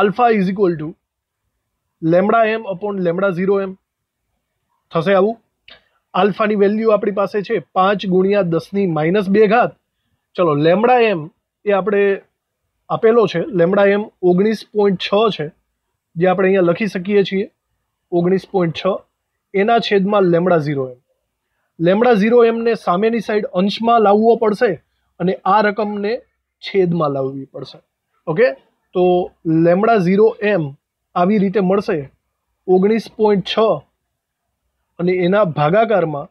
alpha is equal to lambda M upon lambda zero M થશે આવું આલ્ફાની વેલ્યુ આપણી પાસે છે પાંચ ગુણ્યા દસની માઇનસ બે ઘાત ચલો લેમડા એમ એ આપણે આપેલો છે લેમડા એમ ઓગણીસ પોઈન્ટ છ છે જે આપણે અહીંયા લખી શકીએ છીએ ઓગણીસ પોઈન્ટ છ એના છેદમાં lambda zero M lambda zero એમને સામેની સાઈડ અંશમાં લાવવો પડશે અને આ રકમને છેદમાં લાવવી પડશે ઓકે તો લેમડા ઝીરો એમ આવી રીતે મળશે ઓગણીસ પોઈન્ટ છ અને એના ભાગાકારમાં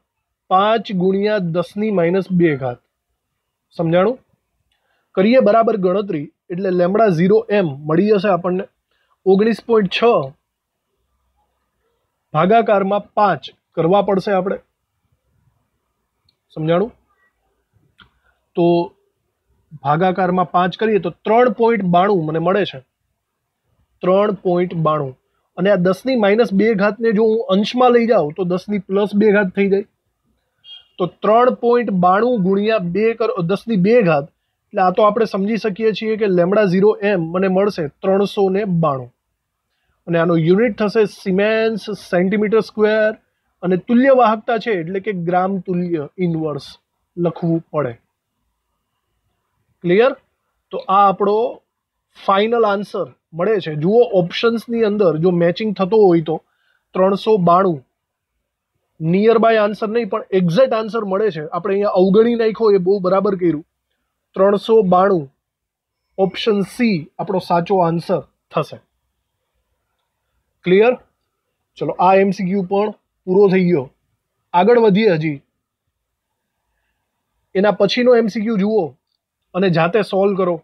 પાંચ ગુણ્યા દસની માઇનસ બે ઘાત સમજાણું કરીએ બરાબર ગણતરી એટલે લેમડા ઝીરો એમ મળી જશે આપણને ઓગણીસ પોઈન્ટ છ ભાગાકારમાં પાંચ કરવા પડશે આપણે સમજાણું તો ભાગાકારમાં પાંચ કરીએ તો ત્રણ પોઈન્ટ બાણું મને મળે છે ત્રણ પોઈન્ટ બાણું અને આ દસની માઇનસ બે ઘાતને જો હું અંશમાં લઈ જાઉં તો દસની પ્લસ બે ઘાત થઈ જાય તો ત્રણ પોઈન્ટ બાણું ગુણ્યા બે કરો દસની બે ઘાત એટલે આ તો આપણે સમજી શકીએ છીએ કે લેમડા ઝીરો એમ મને મળશે ત્રણસો ને બાણું અને આનો યુનિટ થશે સિમેન્સ સેન્ટીમીટર સ્ક્વેર અને તુલ્ય વાહકતા છે એટલે કે ગ્રામ તુલ્ય ઇનવર્સ લખવું પડે ક્લિયર તો આ આપણો ફાઇનલ આન્સર મળે છે જુઓ ઓપ્શન્સની અંદર જો મેચિંગ થતો હોય તો ત્રણસો બાણું નિયર બાય આન્સર નહીં પણ એક્ઝેક્ટ આન્સર મળે છે આપણે અહીંયા અવગણી નાખ્યો એ બહુ બરાબર કર્યું ત્રણસો બાણું ઓપ્શન સી આપણો સાચો આન્સર થશે ક્લિયર ચલો આ એમસીક્યુ પણ પૂરો થઈ ગયો આગળ વધીએ હજી એના પછીનો એમસીક્યુ જુઓ અને જાતે સોલ્વ કરો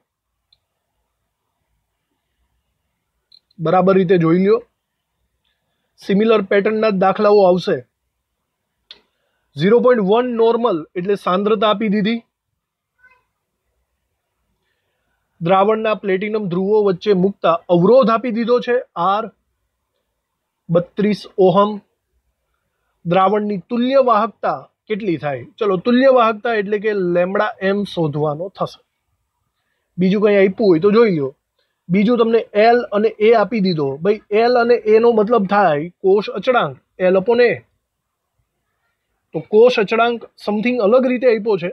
બરાબર રીતે જોઈ લ્યો સિમિલર પેટર્નના જ દાખલાઓ આવશે ઝીરો પોઈન્ટ વન નોર્મલ એટલે સાંદ્રતા આપી દીધી દ્રાવણના પ્લેટિનમ ધ્રુવો વચ્ચે મૂકતા અવરોધ આપી દીધો છે આર બત્રીસ ઓહમ દ્રાવણની તુલ્ય વાહકતા કેટલી થાય ચલો તુલ્ય વાહકતા એટલે કે લેમડા એમ શોધવાનો થશે બીજું કંઈ આપ્યું હોય તો જોઈ લો બીજું તમને એલ અને એ આપી દીધો ભાઈ એલ અને એનો મતલબ થાય કોષ અચળાંક એલ અપોન એ તો કોષ અચળાંક સમથિંગ અલગ રીતે આપ્યો છે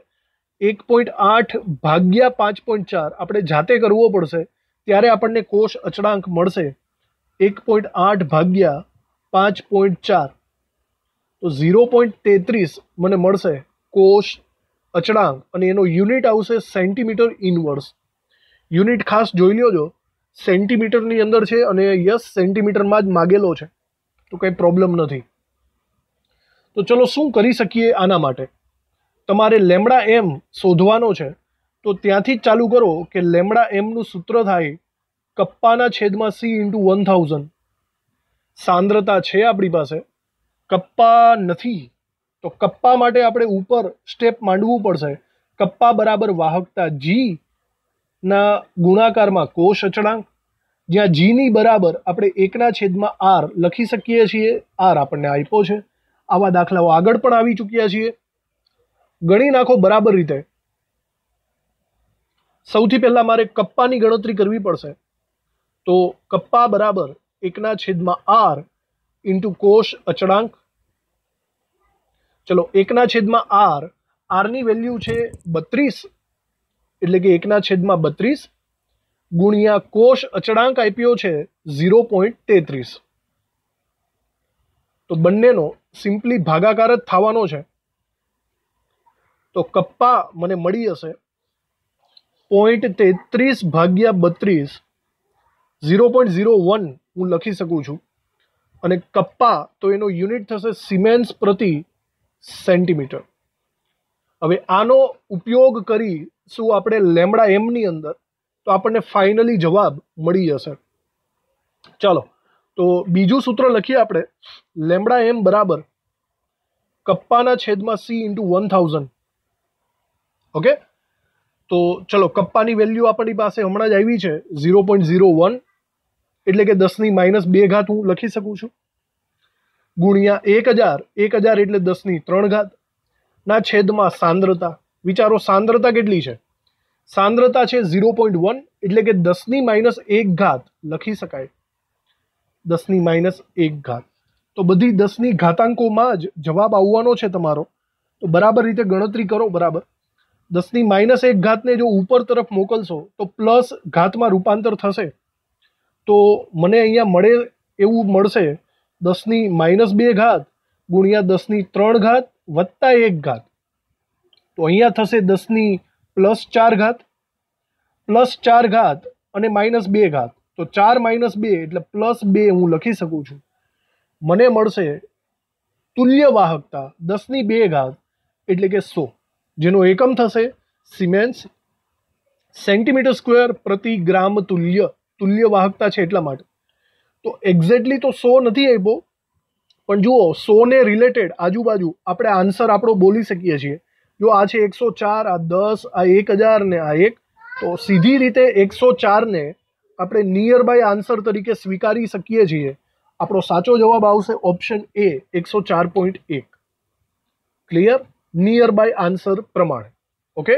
એક પોઈન્ટ આઠ ભાગ્યા પાંચ પોઈન્ટ ચાર આપણે જાતે કરવો પડશે ત્યારે આપણને કોષ અચળાંક મળશે એક પોઈન્ટ આઠ ભાગ્યા પાંચ પોઈન્ટ ચાર તો ઝીરો પોઈન્ટ તેત્રીસ મને મળશે કોષ અચળાંક અને એનો યુનિટ આવશે સેન્ટીમીટર ઇનવર્સ યુનિટ ખાસ જોઈ લ્યો જો સેન્ટીમીટરની અંદર છે અને યસ સેન્ટીમીટરમાં જ માગેલો છે તો કંઈ પ્રોબ્લેમ નથી તો ચલો શું કરી શકીએ આના માટે તમારે લેમડા એમ શોધવાનો છે તો ત્યાંથી જ ચાલુ કરો કે લેમડા એમનું સૂત્ર થાય કપ્પાના છેદમાં સી ઇન્ટુ વન થાઉઝન્ડ સાંદ્રતા છે આપણી પાસે કપ્પા નથી તો કપ્પા માટે આપણે ઉપર સ્ટેપ માંડવું પડશે કપ્પા બરાબર વાહકતા જી ના ગુણાકારમાં કોષ અચળાંક જ્યાં જીની બરાબર આપણે એકના છેદમાં આર લખી શકીએ છીએ આર આપણને આપ્યો છે આવા દાખલાઓ આગળ પણ આવી ચૂક્યા છીએ ગણી નાખો બરાબર રીતે સૌથી પહેલાં મારે કપ્પાની ગણતરી કરવી પડશે તો કપ્પા બરાબર એકના છેદમાં આર ઇન્ટુ કોષ અચળાંક ચલો એકના છેદમાં આર આરની વેલ્યુ છે બત્રીસ એટલે કે એકના છેદમાં બત્રીસ ગુણ્યા કોષ અચળાંક આપ્યો છે ઝીરો પોઈન્ટ તેત્રીસ તો બંનેનો સિમ્પલી ભાગાકાર જ થવાનો છે તો કપ્પા મને મળી હશે પોઈન્ટ તેત્રીસ ભાગ્યા બત્રીસ ઝીરો પોઈન્ટ ઝીરો વન હું લખી શકું છું અને કપ્પા તો એનો યુનિટ થશે સિમેન્સ પ્રતિ સેન્ટીમીટર હવે આનો ઉપયોગ કરી શું આપણે લેમડા એમની અંદર તો આપણને ફાઇનલી જવાબ મળી જશે ચાલો તો બીજું સૂત્ર લખીએ આપણે લેમડા એમ બરાબર કપ્પાના છેદમાં C into one thousand okay તો ચલો કપ્પાની વેલ્યુ આપણી પાસે હમણાં જ આવી છે ઝીરો પોઈન્ટ ઝીરો વન એટલે કે દસની માઇનસ બે ઘાત હું લખી શકું છું ગુણ્યા એક હજાર એક હજાર એટલે દસની ત્રણ ઘાત ના છેદમાં સાંદ્રતા વિચારો સાંદ્રતા કેટલી છે સાંદ્રતા છે ઝીરો પોઈન્ટ વન એટલે કે દસની માઇનસ એક ઘાત લખી શકાય દસની માઇનસ એક ઘાત તો બધી દસની ઘાતાંકોમાં જ જવાબ આવવાનો છે તમારો તો બરાબર રીતે ગણતરી કરો બરાબર દસની માઇનસ એક ઘાતને જો ઉપર તરફ મોકલશો તો પ્લસ ઘાતમાં રૂપાંતર થશે તો મને અહીંયા મળે એવું મળશે દસની માઇનસ બે ઘાત ગુણ્યા દસની ત્રણ ઘાત વત્તા એક ઘાત તો અહીંયા થશે દસની પ્લસ ચાર ઘાત પ્લસ ચાર ઘાત અને માઇનસ બે ઘાત તો ચાર માઇનસ બે એટલે પ્લસ બે હું લખી શકું છું મને મળશે તુલ્ય વાહકતા દસની બે ઘાત એટલે કે સો જેનો એકમ થશે સિમેન્સ સેન્ટીમીટર સ્ક્વેર પ્રતિ ગ્રામ તુલ્ય તુલ્ય વાહકતા છે એટલા માટે તો એક્ઝેક્ટલી તો સો નથી આપ્યો પણ જુઓ સોને રિલેટેડ આજુબાજુ આપણે આન્સર આપણો બોલી શકીએ છીએ જો આ છે એકસો ચાર આ દસ આ એક હજાર ને આ એક તો સીધી રીતે એકસો ચારને આપણે નિયર બાય આન્સર તરીકે સ્વીકારી શકીએ છીએ આપણો સાચો જવાબ આવશે ઓપ્શન એ એકસો ચાર પોઈન્ટ એક ક્લિયર નિયર બાય આન્સર પ્રમાણે ઓકે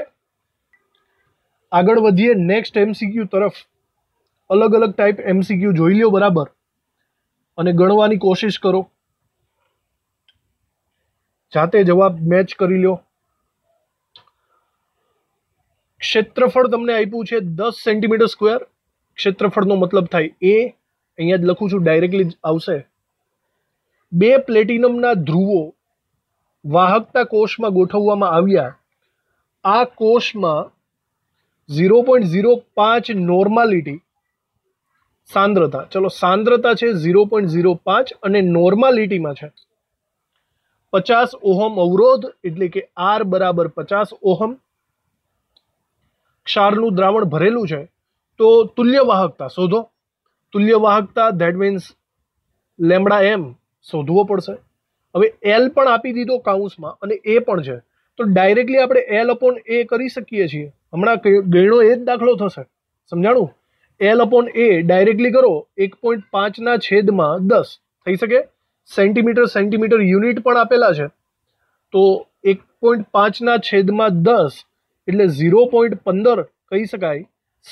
આગળ વધીએ નેક્સ્ટ એમસીક્યુ તરફ અલગ અલગ ટાઈપ એમસીક્યુ જોઈ લ્યો બરાબર અને ગણવાની કોશિશ કરો જાતે જવાબ મેચ કરી લ્યો ક્ષેત્રફળ તમને આપ્યું છે દસ સેન્ટીમીટર સ્ક્વેર ક્ષેત્રફળનો મતલબ થાય એ અહીંયા જ લખું છું ડાયરેક્ટલી આવશે બે પ્લેટિનમના ધ્રુવો વાહકતા કોષમાં ગોઠવવામાં આવ્યા આ કોષમાં ઝીરો પોઈન્ટ ઝીરો પાંચ નોર્માલિટી સાંદ્રતા ચલો સાંદ્રતા છે ઝીરો પોઈન્ટ ઝીરો પાંચ અને નોર્માલિટીમાં છે પચાસ ઓહમ અવરોધ એટલે કે આર બરાબર પચાસ ઓહમ ક્ષારનું દ્રાવણ ભરેલું છે તો તુલ્ય વાહકતા શોધો તુલ્ય વાહકતા ધેટ મીન્સ લેમડા એમ શોધવો પડશે હવે એલ પણ આપી દીધો કાઉન્સમાં અને એ પણ છે તો ડાયરેક્ટલી આપણે એલ અપોન એ કરી શકીએ છીએ હમણાં ગણ્યો એ જ દાખલો થશે સમજાણું એલ અપોન એ ડાયરેક્ટલી કરો એક પોઈન્ટ પાંચના છેદમાં દસ થઈ શકે સેન્ટીમીટર સેન્ટીમીટર યુનિટ પણ આપેલા છે તો એક પોઈન્ટ પાંચના છેદમાં દસ એટલે ઝીરો પોઈન્ટ પંદર કહી શકાય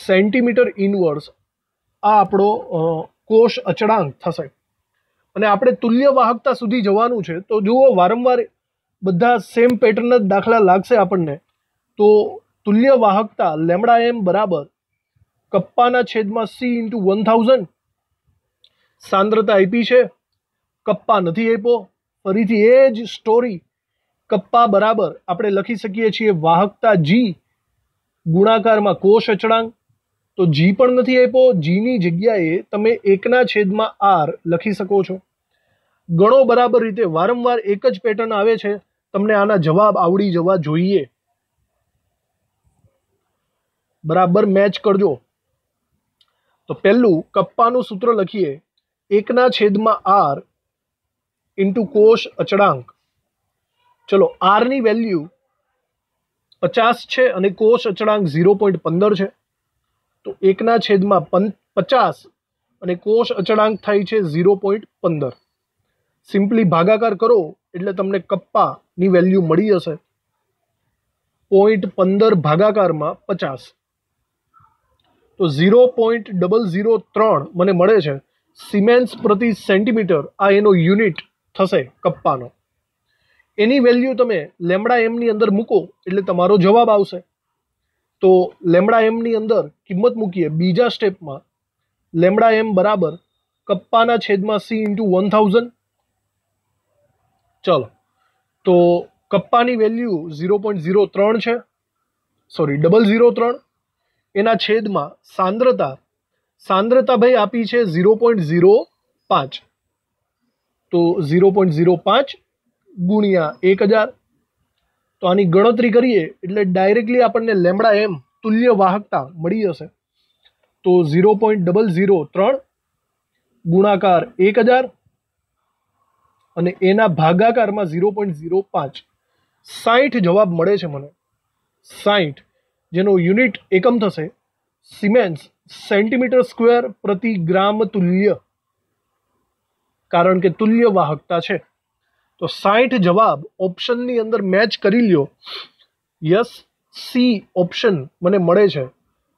સેન્ટીમીટર ઇનવર્સ આ આપણો કોષ અચળાંક થશે અને આપણે તુલ્ય વાહકતા સુધી જવાનું છે તો જુઓ વારંવાર બધા સેમ પેટર્ન જ દાખલા લાગશે આપણને તો તુલ્ય વાહકતા લેમડા એમ બરાબર કપ્પાના છેદમાં સી ઇન્ટુ વન થાઉઝન્ડ સાંદ્રતા આપી છે કપ્પા નથી આપ્યો ફરીથી એ જ સ્ટોરી કપ્પા બરાબર આપણે લખી શકીએ છીએ વાહકતા જી ગુણાકારમાં કોષ અચળાંક તો જી પણ નથી આપ્યો જીની જગ્યાએ તમે એકના છેદમાં આર લખી શકો છો ગણો બરાબર રીતે વારંવાર એક જ પેટર્ન આવે છે તમને આના જવાબ આવડી જવા જોઈએ બરાબર મેચ કરજો તો પહેલું કપ્પાનું સૂત્ર લખીએ એકના છેદમાં આર ઇન્ટુ કોષ અચળાંક ચલો આરની વેલ્યુ પચાસ છે અને કોષ અચળાંક ઝીરો પોઈન્ટ પંદર છે તો એકના છેદમાં પચાસ અને કોષ અચળાંક થાય છે ઝીરો પોઈન્ટ પંદર સિમ્પલી ભાગાકાર કરો એટલે તમને કપ્પાની વેલ્યુ મળી જશે પોઈન્ટ પંદર ભાગાકારમાં પચાસ તો ઝીરો પોઈન્ટ ડબલ ઝીરો ત્રણ મને મળે છે સિમેન્સ પ્રતિ સેન્ટીમીટર આ એનો યુનિટ થશે કપ્પાનો એની વેલ્યુ તમે લેમડા એમની અંદર મૂકો એટલે તમારો જવાબ આવશે તો લેમડા એમની અંદર કિંમત મૂકીએ બીજા સ્ટેપમાં લેમડા એમ બરાબર કપ્પાના છેદમાં સી ઇન્ટુ વન થાઉઝન્ડ ચલો તો કપ્પાની વેલ્યુ ઝીરો પોઈન્ટ ઝીરો ત્રણ છે સોરી ડબલ ઝીરો ત્રણ એના છેદમાં સાંદ્રતા સાંદ્રતા ભાઈ આપી છે ઝીરો પોઈન્ટ ઝીરો પાંચ તો ઝીરો પોઈન્ટ ઝીરો પાંચ ગુણ્યા એક હજાર તો આની ગણતરી કરીએ એટલે ડાયરેક્ટલી આપણને લેમડા એમ તુલ્ય વાહકતા મળી જશે તો ઝીરો પોઈન્ટ ડબલ ઝીરો ત્રણ ગુણાકાર એક હજાર અને એના ભાગાકારમાં ઝીરો પોઈન્ટ ઝીરો પાંચ સાઠ જવાબ મળે છે મને સાઠ જેનો યુનિટ એકમ થશે સિમેન્સ સેન્ટીમીટર સ્ક્વેર પ્રતિ ગ્રામ તુલ્ય કારણ કે તુલ્ય વાહકતા છે તો સાઠ જવાબ ઓપ્શનની અંદર મેચ કરી લ્યો યસ સી ઓપ્શન મને મળે છે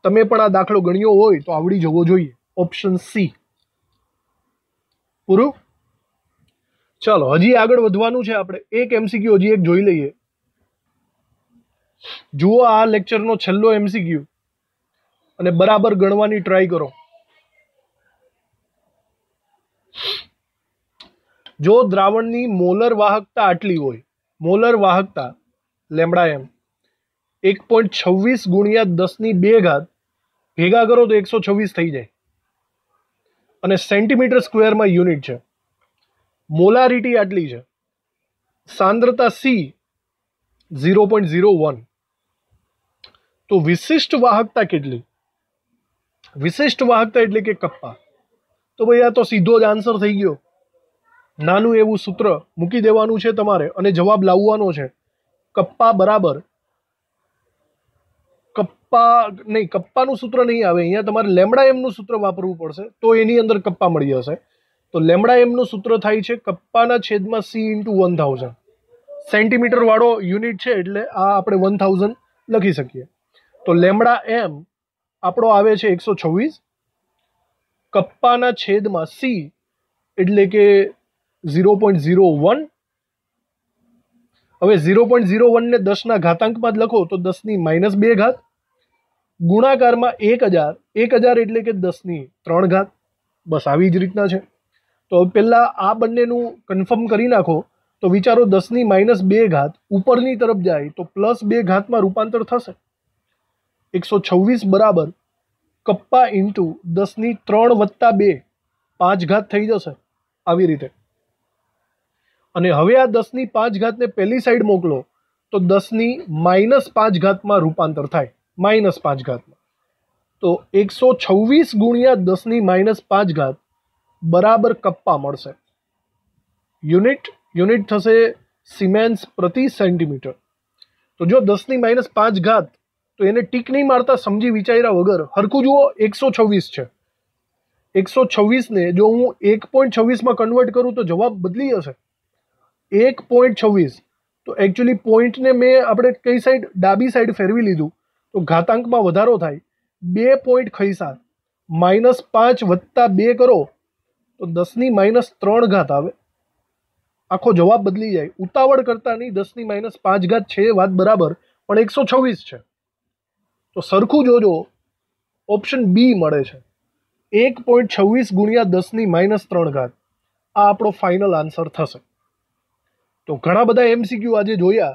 તમે પણ આ દાખલો ગણ્યો હોય તો આવડી જવો જોઈએ ઓપ્શન સી પૂરું ચાલો હજી આગળ વધવાનું છે આપણે એક એમસીક્યુ હજી એક જોઈ લઈએ જુઓ આ લેક્ચરનો છેલ્લો એમસીક્યુ અને બરાબર ગણવાની ટ્રાય કરો જો દ્રાવણની મોલર વાહકતા આટલી હોય મોલર વાહકતા લેમડા એમ એક પોઈન્ટ છવ્વીસ ગુણ્યા દસની બે ઘાત ભેગા કરો તો એકસો છવ્વીસ થઈ જાય અને સેન્ટીમીટર સ્ક્વેરમાં યુનિટ છે મોલારિટી આટલી છે સાંદ્રતા C zero point zero one તો વિશિષ્ટ વાહકતા કેટલી વિશિષ્ટ વાહકતા એટલે કે કપ્પા તો ભાઈ આ તો સીધો જ આન્સર થઈ ગયો નાનું એવું સૂત્ર મૂકી દેવાનું છે તમારે અને જવાબ લાવવાનો છે કપ્પા બરાબર કપ્પા નહીં કપ્પાનું સૂત્ર નહીં આવે અહીંયા તમારે લેમડા એમનું સૂત્ર વાપરવું પડશે તો એની અંદર કપ્પા મળી જશે તો લેમડા એમનું સૂત્ર થાય છે કપ્પાના છેદમાં સી ઇન્ટુ વન થાઉઝન્ડ સેન્ટીમીટરવાળો યુનિટ છે એટલે આ આપણે વન થાઉઝન્ડ લખી શકીએ તો લેમડા એમ આપણો આવે છે એકસો છવ્વીસ કપ્પાના છેદમાં સી એટલે કે ઝીરો પોઈન્ટ ઝીરો વન હવે ઝીરો પોઈન્ટ ઝીરો વનને દસના ઘાતાંકમાં જ લખો તો દસની માઇનસ બે ઘાત ગુણાકારમાં એક હજાર એક હજાર એટલે કે દસની ત્રણ ઘાત બસ આવી જ રીતના છે તો પહેલાં આ બંનેનું કન્ફર્મ કરી નાખો તો વિચારો દસની માઇનસ બે ઘાત ઉપરની તરફ જાય તો પ્લસ બે ઘાતમાં રૂપાંતર થશે એકસો છવ્વીસ બરાબર કપ્પા ઇન્ટુ દસની ત્રણ વત્તા બે પાંચ ઘાત થઈ જશે આવી રીતે અને હવે આ દસની પાંચ ઘાતને પહેલી સાઈડ મોકલો તો દસની માઇનસ પાંચ ઘાતમાં રૂપાંતર થાય માઇનસ પાંચ ઘાતમાં તો એકસો છવ્વીસ ગુણ્યા દસની માઇનસ પાંચ ઘાત બરાબર કપ્પા મળશે યુનિટ યુનિટ થશે સિમેન્સ પ્રતિ સેન્ટીમીટર તો જો દસની માઇનસ પાંચ ઘાત તો એને ટીક નહીં મારતા સમજી વિચાર્યા વગર હરખું જુઓ એકસો છવ્વીસ છે એકસો છવ્વીસને જો હું એક પોઈન્ટ છવ્વીસમાં કન્વર્ટ કરું તો જવાબ બદલી જશે એક પોઈન્ટ છવ્વીસ તો એકચ્યુઅલી પોઈન્ટને મેં આપણે કઈ સાઈડ ડાબી સાઈડ ફેરવી લીધું તો ઘાતાંકમાં વધારો થાય બે પોઈન્ટ ખૈસા માઇનસ પાંચ વત્તા બે કરો તો દસની માઇનસ ત્રણ ઘાત આવે આખો જવાબ બદલી જાય ઉતાવળ કરતા નહીં દસની માઇનસ પાંચ ઘાત છે વાત બરાબર પણ એકસો છવ્વીસ છે તો સરખું જોજો ઓપ્શન બી મળે છે એક પોઈન્ટ છવ્વીસ ગુણ્યા દસની માઇનસ ત્રણ ઘાત આ આપણો ફાઇનલ આન્સર થશે તો ઘણા બધા એમસીક્યુ આજે જોયા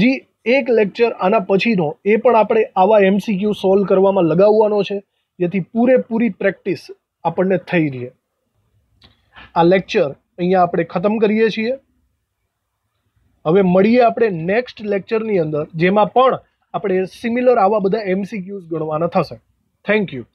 હજી એક લેક્ચર આના પછીનો એ પણ આપણે આવા એમસીક્યુ સોલ્વ કરવામાં લગાવવાનો છે જેથી પૂરેપૂરી પ્રેક્ટિસ આપણને થઈ રહે આ લેક્ચર અહીંયા આપણે ખતમ કરીએ છીએ હવે મળીએ આપણે નેક્સ્ટ લેક્ચરની અંદર જેમાં પણ આપણે સિમિલર આવા બધા એમસીક્યુઝ ગણવાના થશે થેન્ક યુ